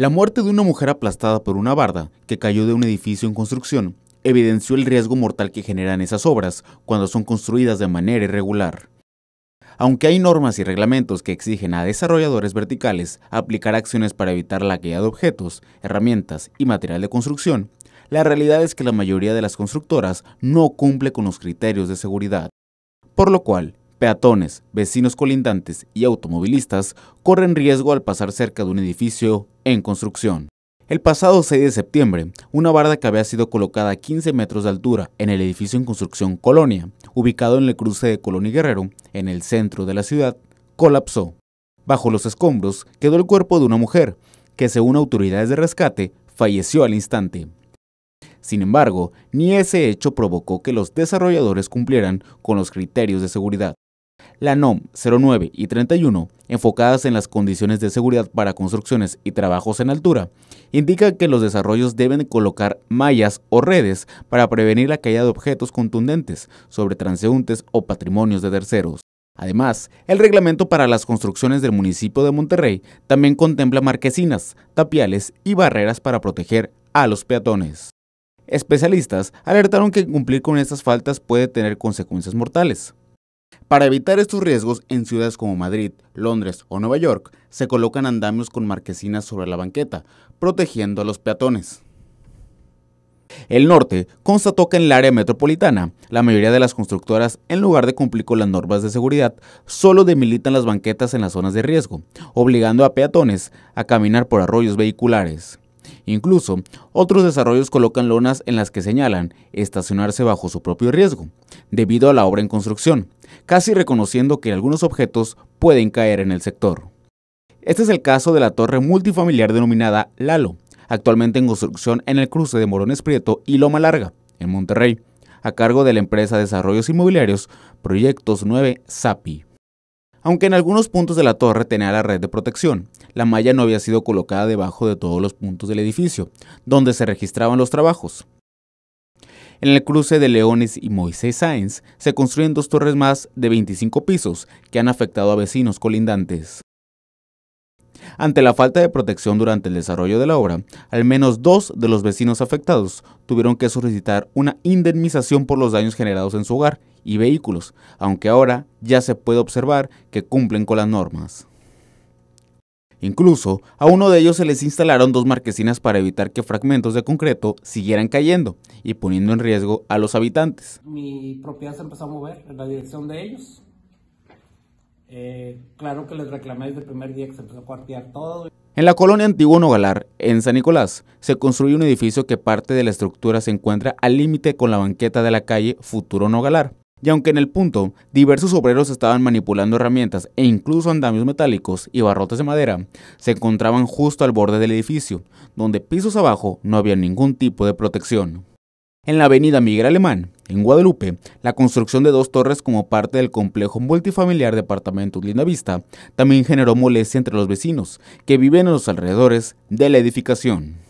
La muerte de una mujer aplastada por una barda que cayó de un edificio en construcción evidenció el riesgo mortal que generan esas obras cuando son construidas de manera irregular. Aunque hay normas y reglamentos que exigen a desarrolladores verticales aplicar acciones para evitar la caída de objetos, herramientas y material de construcción, la realidad es que la mayoría de las constructoras no cumple con los criterios de seguridad, por lo cual Peatones, vecinos colindantes y automovilistas corren riesgo al pasar cerca de un edificio en construcción. El pasado 6 de septiembre, una barda que había sido colocada a 15 metros de altura en el edificio en construcción Colonia, ubicado en el cruce de Colonia y Guerrero, en el centro de la ciudad, colapsó. Bajo los escombros quedó el cuerpo de una mujer, que según autoridades de rescate, falleció al instante. Sin embargo, ni ese hecho provocó que los desarrolladores cumplieran con los criterios de seguridad. La NOM 09 y 31, enfocadas en las condiciones de seguridad para construcciones y trabajos en altura, indica que los desarrollos deben colocar mallas o redes para prevenir la caída de objetos contundentes sobre transeúntes o patrimonios de terceros. Además, el reglamento para las construcciones del municipio de Monterrey también contempla marquesinas, tapiales y barreras para proteger a los peatones. Especialistas alertaron que cumplir con estas faltas puede tener consecuencias mortales. Para evitar estos riesgos, en ciudades como Madrid, Londres o Nueva York, se colocan andamios con marquesinas sobre la banqueta, protegiendo a los peatones. El norte constató que en el área metropolitana, la mayoría de las constructoras, en lugar de cumplir con las normas de seguridad, solo demilitan las banquetas en las zonas de riesgo, obligando a peatones a caminar por arroyos vehiculares. Incluso, otros desarrollos colocan lonas en las que señalan estacionarse bajo su propio riesgo, debido a la obra en construcción, casi reconociendo que algunos objetos pueden caer en el sector. Este es el caso de la torre multifamiliar denominada Lalo, actualmente en construcción en el cruce de Morones Prieto y Loma Larga, en Monterrey, a cargo de la empresa de Desarrollos Inmobiliarios Proyectos 9 SAPI. Aunque en algunos puntos de la torre tenía la red de protección, la malla no había sido colocada debajo de todos los puntos del edificio, donde se registraban los trabajos. En el cruce de Leones y Moisés Sáenz se construyen dos torres más de 25 pisos que han afectado a vecinos colindantes. Ante la falta de protección durante el desarrollo de la obra, al menos dos de los vecinos afectados tuvieron que solicitar una indemnización por los daños generados en su hogar y vehículos, aunque ahora ya se puede observar que cumplen con las normas. Incluso a uno de ellos se les instalaron dos marquesinas para evitar que fragmentos de concreto siguieran cayendo y poniendo en riesgo a los habitantes. Mi propiedad se empezó a mover en la dirección de ellos eh, claro que les reclamé primer día En la colonia Antiguo Nogalar, en San Nicolás, se construye un edificio que parte de la estructura se encuentra al límite con la banqueta de la calle Futuro Nogalar. Y aunque en el punto diversos obreros estaban manipulando herramientas e incluso andamios metálicos y barrotes de madera, se encontraban justo al borde del edificio, donde pisos abajo no había ningún tipo de protección. En la avenida Miguel Alemán en Guadalupe, la construcción de dos torres como parte del complejo multifamiliar apartamentos Linda Vista también generó molestia entre los vecinos que viven en los alrededores de la edificación.